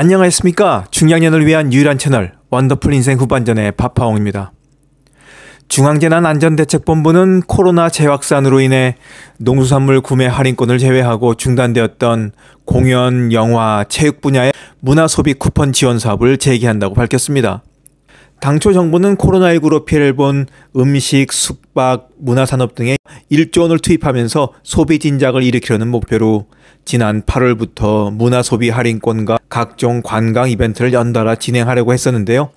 안녕하십니까중량년을 위한 유일한 채널 원더풀 인생 후반전의 바파홍입니다. 중앙재난안전대책본부는 코로나 재확산으로 인해 농수산물 구매 할인권을 제외하고 중단되었던 공연, 영화, 체육 분야의 문화 소비 쿠폰 지원 사업을 재개한다고 밝혔습니다. 당초 정부는 코로나19로 피해를 본 음식, 숙박, 문화산업 등에 1조 원을 투입하면서 소비 진작을 일으키려는 목표로 지난 8월부터 문화 소비 할인권과 각종 관광 이벤트를 연달아 진행하려고 했었는데요.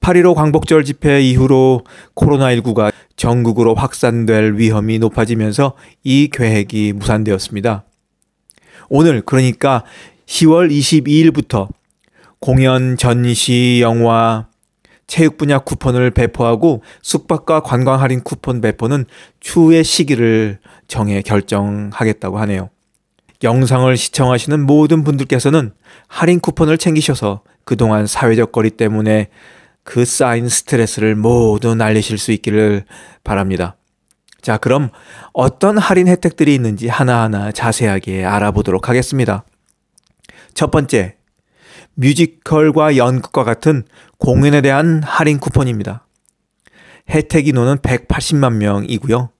8.15 광복절 집회 이후로 코로나19가 전국으로 확산될 위험이 높아지면서 이 계획이 무산되었습니다. 오늘, 그러니까 10월 22일부터 공연, 전시, 영화, 체육 분야 쿠폰을 배포하고 숙박과 관광 할인 쿠폰 배포는 추후의 시기를 정해 결정하겠다고 하네요. 영상을 시청하시는 모든 분들께서는 할인 쿠폰을 챙기셔서 그동안 사회적 거리 때문에 그 쌓인 스트레스를 모두 날리실 수 있기를 바랍니다. 자, 그럼 어떤 할인 혜택들이 있는지 하나하나 자세하게 알아보도록 하겠습니다. 첫 번째, 뮤지컬과 연극과 같은 공연에 대한 할인 쿠폰입니다. 혜택 인원은 180만 명이고요.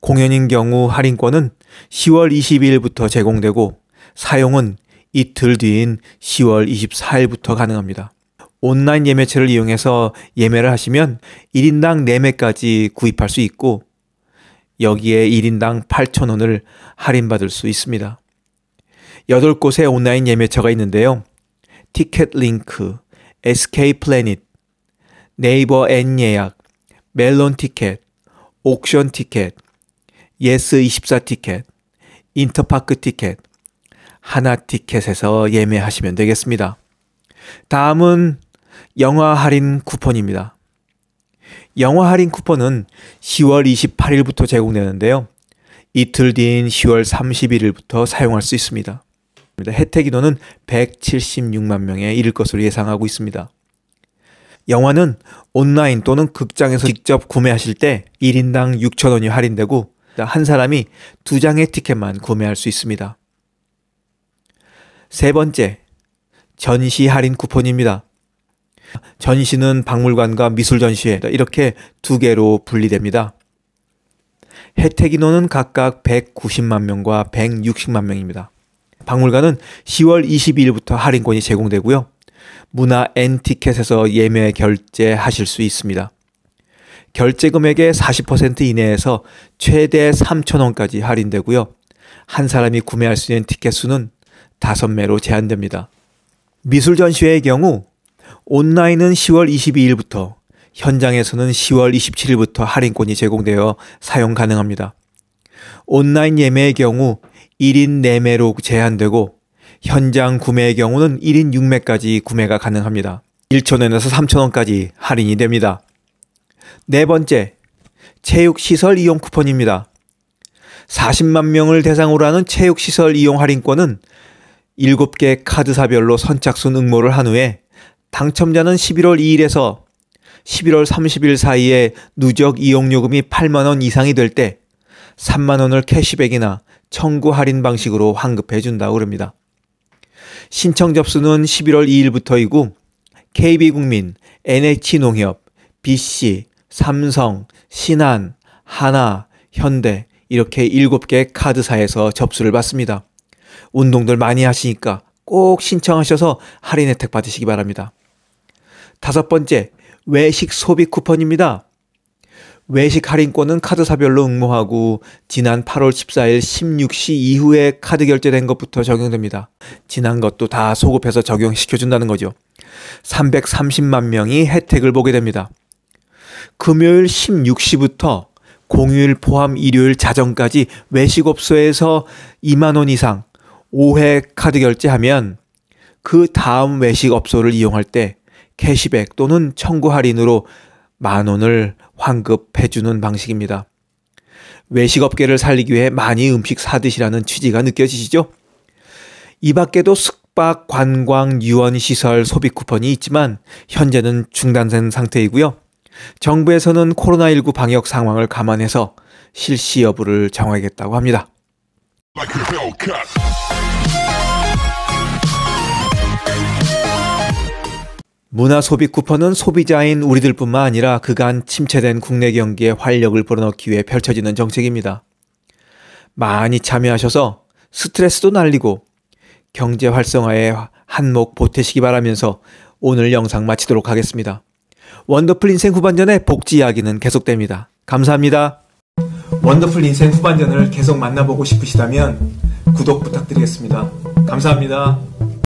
공연인 경우 할인권은 10월 22일부터 제공되고 사용은 이틀 뒤인 10월 24일부터 가능합니다. 온라인 예매체를 이용해서 예매를 하시면 1인당 4매까지 구입할 수 있고 여기에 1인당 8,000원을 할인받을 수 있습니다. 8곳의 온라인 예매처가 있는데요. 티켓링크, SK플래닛, 네이버 N예약, 멜론티켓, 옥션티켓, 예스24 티켓, 인터파크 티켓, 하나 티켓에서 예매하시면 되겠습니다. 다음은 영화 할인 쿠폰입니다. 영화 할인 쿠폰은 10월 28일부터 제공되는데요. 이틀 뒤인 10월 31일부터 사용할 수 있습니다. 혜택 인원은 176만 명에 이를 것으로 예상하고 있습니다. 영화는 온라인 또는 극장에서 직접 구매하실 때 1인당 6천원이 할인되고 한 사람이 두 장의 티켓만 구매할 수 있습니다. 세 번째, 전시 할인 쿠폰입니다. 전시는 박물관과 미술 전시회 이렇게 두 개로 분리됩니다. 혜택 인원은 각각 190만 명과 160만 명입니다. 박물관은 10월 22일부터 할인권이 제공되고요. 문화 N티켓에서 예매 결제하실 수 있습니다. 결제 금액의 40% 이내에서 최대 3,000원까지 할인되고요. 한 사람이 구매할 수 있는 티켓 수는 5매로 제한됩니다. 미술 전시회의 경우 온라인은 10월 22일부터 현장에서는 10월 27일부터 할인권이 제공되어 사용 가능합니다. 온라인 예매의 경우 1인 4매로 제한되고 현장 구매의 경우는 1인 6매까지 구매가 가능합니다. 1,000원에서 3,000원까지 할인이 됩니다. 네 번째, 체육시설 이용 쿠폰입니다. 40만 명을 대상으로 하는 체육시설 이용 할인권은 7개 카드사별로 선착순 응모를 한 후에 당첨자는 11월 2일에서 11월 30일 사이에 누적 이용요금이 8만원 이상이 될 때 3만원을 캐시백이나 청구 할인 방식으로 환급해 준다고 그럽니다. 신청 접수는 11월 2일부터이고 KB국민, NH농협, BC, 삼성, 신한, 하나, 현대 이렇게 일곱 개 카드사에서 접수를 받습니다. 운동들 많이 하시니까 꼭 신청하셔서 할인 혜택 받으시기 바랍니다. 다섯 번째, 외식 소비 쿠폰입니다. 외식 할인권은 카드사별로 응모하고 지난 8월 14일 16시 이후에 카드 결제된 것부터 적용됩니다. 지난 것도 다 소급해서 적용시켜준다는 거죠. 330만 명이 혜택을 보게 됩니다. 금요일 16시부터 공휴일 포함 일요일 자정까지 외식업소에서 2만원 이상 5회 카드 결제하면 그 다음 외식업소를 이용할 때 캐시백 또는 청구 할인으로 만원을 환급해주는 방식입니다. 외식업계를 살리기 위해 많이 음식 사드시라는 취지가 느껴지시죠? 이 밖에도 숙박, 관광, 유원시설, 소비 쿠폰이 있지만 현재는 중단된 상태이고요. 정부에서는 코로나19 방역 상황을 감안해서 실시 여부를 정하겠다고 합니다. 문화 소비 쿠폰은 소비자인 우리들뿐만 아니라 그간 침체된 국내 경기에 활력을 불어넣기 위해 펼쳐지는 정책입니다. 많이 참여하셔서 스트레스도 날리고 경제 활성화에 한몫 보태시기 바라면서 오늘 영상 마치도록 하겠습니다. 원더풀 인생 후반전의 복지 이야기는 계속됩니다. 감사합니다. 원더풀 인생 후반전을 계속 만나보고 싶으시다면 구독 부탁드리겠습니다. 감사합니다.